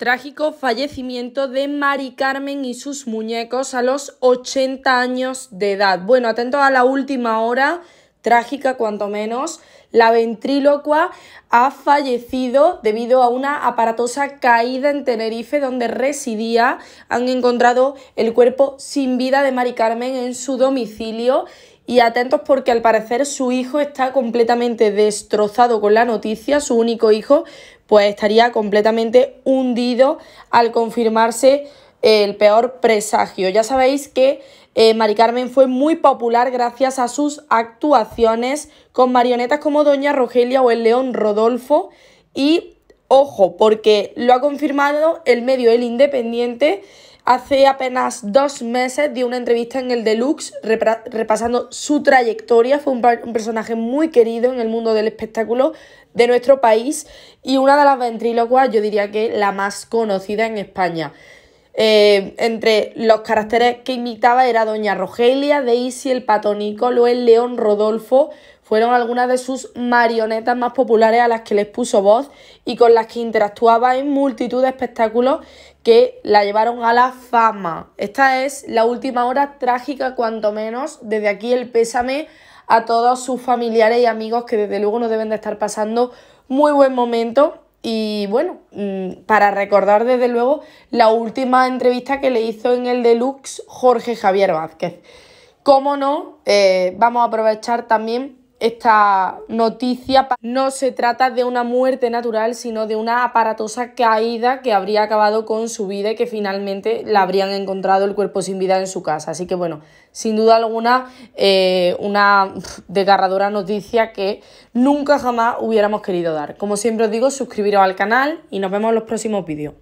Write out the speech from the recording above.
trágico fallecimiento de Mari Carmen y sus muñecos a los 80 años de edad. Bueno, atentos a la última hora, trágica cuanto menos, la ventrílocua ha fallecido debido a una aparatosa caída en Tenerife donde residía. Han encontrado el cuerpo sin vida de Mari Carmen en su domicilio y atentos porque al parecer su hijo está completamente destrozado con la noticia, su único hijo, pues estaría completamente hundido al confirmarse el peor presagio. Ya sabéis que eh, Mari Carmen fue muy popular gracias a sus actuaciones con marionetas como Doña Rogelia o el León Rodolfo y ojo, porque lo ha confirmado el medio El Independiente Hace apenas dos meses dio una entrevista en el Deluxe repasando su trayectoria. Fue un, personaje muy querido en el mundo del espectáculo de nuestro país y una de las ventrílocuas, yo diría que la más conocida en España. Eh, entre los caracteres que imitaba era Doña Rogelia, Daisy, el Patónico, el León, Rodolfo fueron algunas de sus marionetas más populares a las que les puso voz y con las que interactuaba en multitud de espectáculos que la llevaron a la fama. Esta es la última hora trágica, cuanto menos. Desde aquí el pésame a todos sus familiares y amigos que desde luego no deben de estar pasando muy buen momento. Y bueno, mm, para recordar desde luego la última entrevista que le hizo en el Deluxe Jorge Javier Vázquez. Cómo no, eh, vamos a aprovechar también esta noticia. No se trata de una muerte natural, sino de una aparatosa caída que habría acabado con su vida y que finalmente la habrían encontrado el cuerpo sin vida en su casa. Así que bueno, sin duda alguna, eh, una desgarradora noticia que nunca jamás hubiéramos querido dar. Como siempre os digo, suscribiros al canal y nos vemos en los próximos vídeos.